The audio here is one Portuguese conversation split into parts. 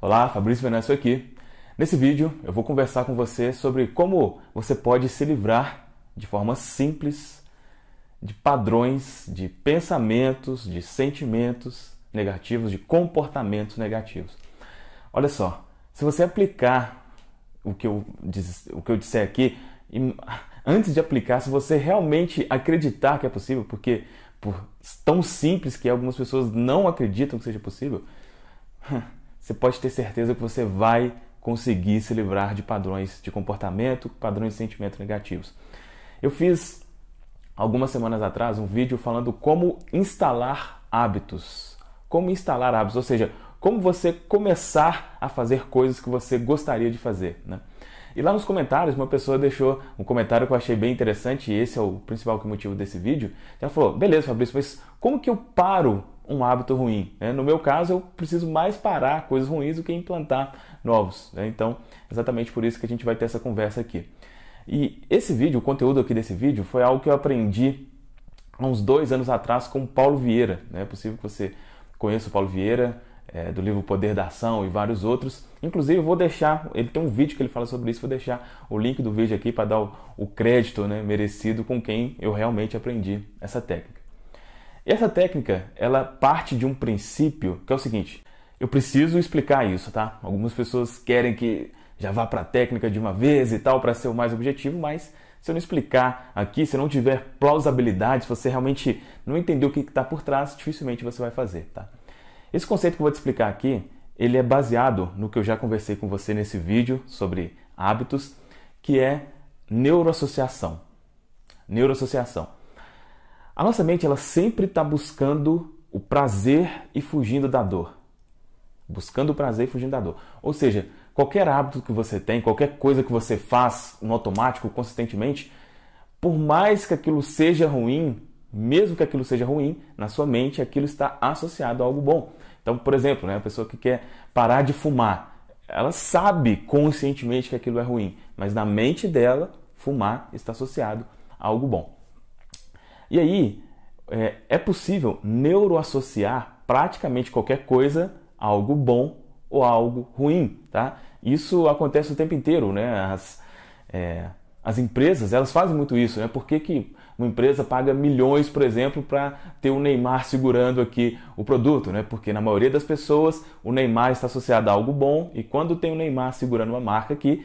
Olá, Fabrício Venâncio aqui. Nesse vídeo eu vou conversar com você sobre como você pode se livrar de forma simples de padrões de pensamentos, de sentimentos negativos, de comportamentos negativos. Olha só, se você aplicar o que eu, o que eu disser aqui, antes de aplicar, se você realmente acreditar que é possível, porque por tão simples que é, algumas pessoas não acreditam que seja possível, hum, você pode ter certeza que você vai conseguir se livrar de padrões de comportamento, padrões de sentimento negativos. Eu fiz algumas semanas atrás um vídeo falando como instalar hábitos. Como instalar hábitos, ou seja, como você começar a fazer coisas que você gostaria de fazer. Né? E lá nos comentários, uma pessoa deixou um comentário que eu achei bem interessante, e esse é o principal motivo desse vídeo. Ela falou: beleza, Fabrício, mas como que eu paro um hábito ruim? Né? No meu caso, eu preciso mais parar coisas ruins do que implantar novos. Né? Então, exatamente por isso que a gente vai ter essa conversa aqui. E esse vídeo, o conteúdo aqui desse vídeo, foi algo que eu aprendi há uns dois anos atrás com o Paulo Vieira. Né? É possível que você conheça o Paulo Vieira, é, do livro Poder da Ação e vários outros. Inclusive, eu vou deixar, ele tem um vídeo que ele fala sobre isso, vou deixar o link do vídeo aqui para dar o, o crédito né, merecido com quem eu realmente aprendi essa técnica. E essa técnica, ela parte de um princípio que é o seguinte: eu preciso explicar isso, tá? Algumas pessoas querem que já vá para a técnica de uma vez e tal, para ser o mais objetivo, mas se eu não explicar aqui, se não tiver plausibilidade, se você realmente não entender o que está por trás, dificilmente você vai fazer, tá? Esse conceito que eu vou te explicar aqui, ele é baseado no que eu já conversei com você nesse vídeo sobre hábitos, que é neuroassociação. Neuroassociação. A nossa mente ela sempre está buscando o prazer e fugindo da dor. Buscando o prazer e fugindo da dor. Ou seja, qualquer hábito que você tem, qualquer coisa que você faz no automático, consistentemente, por mais que aquilo seja ruim, mesmo que aquilo seja ruim, na sua mente aquilo está associado a algo bom. Então, por exemplo, né, a pessoa que quer parar de fumar, ela sabe conscientemente que aquilo é ruim, mas na mente dela, fumar está associado a algo bom. E aí, é, é possível neuroassociar praticamente qualquer coisa a algo bom ou a algo ruim, tá? Isso acontece o tempo inteiro, né? As, é, as empresas, elas fazem muito isso, né? Por que, que uma empresa paga milhões, por exemplo, para ter o Neymar segurando aqui o produto, né? Porque na maioria das pessoas o Neymar está associado a algo bom e quando tem o Neymar segurando uma marca aqui,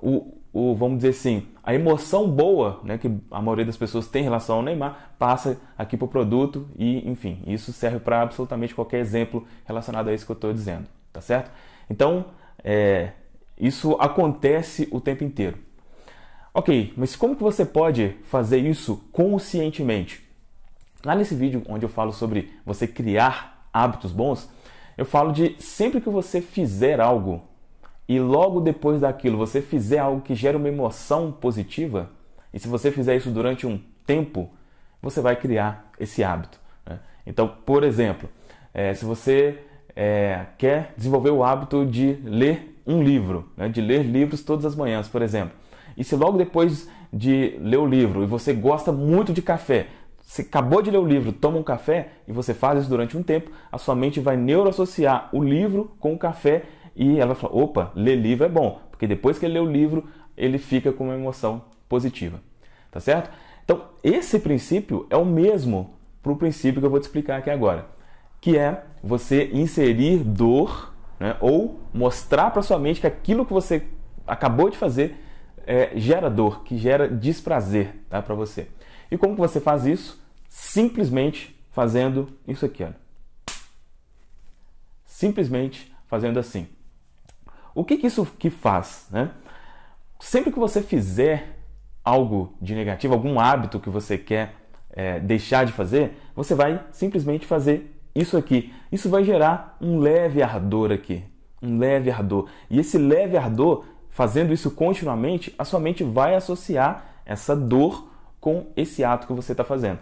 o, o vamos dizer assim, a emoção boa, né, que a maioria das pessoas tem em relação ao Neymar, passa aqui para o produto e, enfim, isso serve para absolutamente qualquer exemplo relacionado a isso que eu estou dizendo, tá certo? Então, é, isso acontece o tempo inteiro. Ok, mas como que você pode fazer isso conscientemente? Lá nesse vídeo onde eu falo sobre você criar hábitos bons, eu falo de sempre que você fizer algo e logo depois daquilo você fizer algo que gera uma emoção positiva, e se você fizer isso durante um tempo, você vai criar esse hábito. Né? Então, por exemplo, é, se você é, quer desenvolver o hábito de ler um livro, né? de ler livros todas as manhãs, por exemplo e se logo depois de ler o livro e você gosta muito de café, você acabou de ler o livro, toma um café e você faz isso durante um tempo, a sua mente vai neuroassociar o livro com o café e ela fala opa, ler livro é bom, porque depois que ele lê o livro, ele fica com uma emoção positiva. Tá certo? Então, esse princípio é o mesmo para o princípio que eu vou te explicar aqui agora, que é você inserir dor né, ou mostrar para sua mente que aquilo que você acabou de fazer é, gera dor, que gera desprazer tá, para você. E como que você faz isso? Simplesmente fazendo isso aqui, olha. Simplesmente fazendo assim. O que, que isso que faz? Né? Sempre que você fizer algo de negativo, algum hábito que você quer é, deixar de fazer, você vai simplesmente fazer isso aqui. Isso vai gerar um leve ardor aqui, um leve ardor. E esse leve ardor fazendo isso continuamente, a sua mente vai associar essa dor com esse ato que você está fazendo.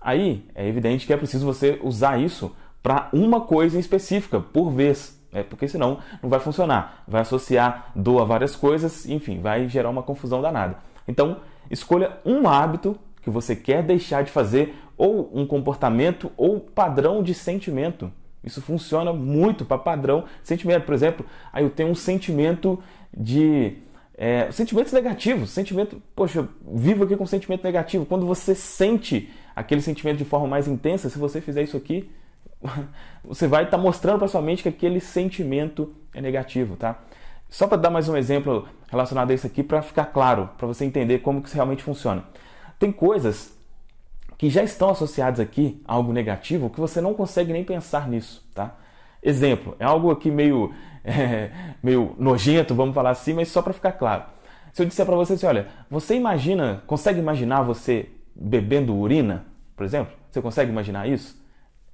Aí é evidente que é preciso você usar isso para uma coisa em específica por vez, né? porque senão não vai funcionar. Vai associar dor a várias coisas, enfim, vai gerar uma confusão danada. Então, escolha um hábito que você quer deixar de fazer, ou um comportamento, ou padrão de sentimento isso funciona muito para padrão sentimento. Por exemplo, aí eu tenho um sentimento de. É, sentimentos negativos, sentimento, poxa, vivo aqui com sentimento negativo. Quando você sente aquele sentimento de forma mais intensa, se você fizer isso aqui, você vai estar tá mostrando para sua mente que aquele sentimento é negativo, tá? Só para dar mais um exemplo relacionado a isso aqui, para ficar claro, para você entender como que isso realmente funciona. Tem coisas que já estão associados aqui a algo negativo que você não consegue nem pensar nisso, tá? Exemplo, é algo aqui meio, é, meio nojento, vamos falar assim, mas só para ficar claro. Se eu disser para você assim, olha, você imagina, consegue imaginar você bebendo urina, por exemplo? Você consegue imaginar isso?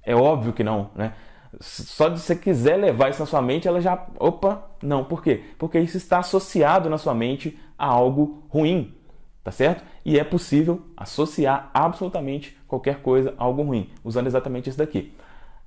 É óbvio que não, né? Só de você quiser levar isso na sua mente, ela já, opa, não. Por quê? Porque isso está associado na sua mente a algo ruim, tá certo? E é possível associar absolutamente qualquer coisa a algo ruim, usando exatamente isso daqui.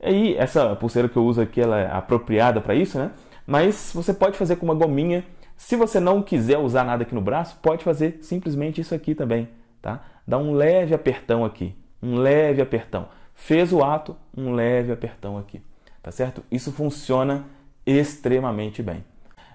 aí essa pulseira que eu uso aqui ela é apropriada para isso, né? Mas você pode fazer com uma gominha. Se você não quiser usar nada aqui no braço, pode fazer simplesmente isso aqui também, tá? Dá um leve apertão aqui, um leve apertão. Fez o ato, um leve apertão aqui, tá certo? Isso funciona extremamente bem.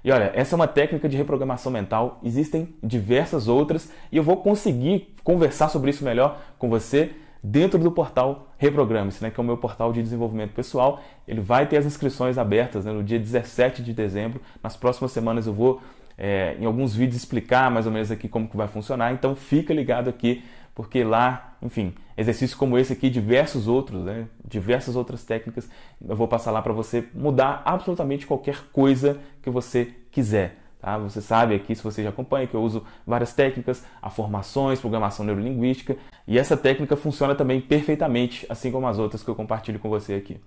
E olha, essa é uma técnica de reprogramação mental, existem diversas outras e eu vou conseguir conversar sobre isso melhor com você dentro do portal Reprograme-se, né, que é o meu portal de desenvolvimento pessoal. Ele vai ter as inscrições abertas né, no dia 17 de dezembro. Nas próximas semanas eu vou, é, em alguns vídeos, explicar mais ou menos aqui como que vai funcionar. Então fica ligado aqui, porque lá enfim, exercícios como esse aqui, diversos outros, né? diversas outras técnicas, eu vou passar lá para você mudar absolutamente qualquer coisa que você quiser. Tá? Você sabe aqui, se você já acompanha, que eu uso várias técnicas, formações, programação neurolinguística, e essa técnica funciona também perfeitamente, assim como as outras que eu compartilho com você aqui.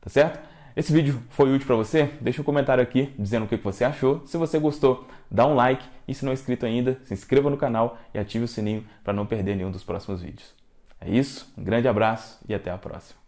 Tá certo? Esse vídeo foi útil para você? Deixa um comentário aqui dizendo o que você achou. Se você gostou, dá um like e se não é inscrito ainda, se inscreva no canal e ative o sininho para não perder nenhum dos próximos vídeos. É isso, um grande abraço e até a próxima.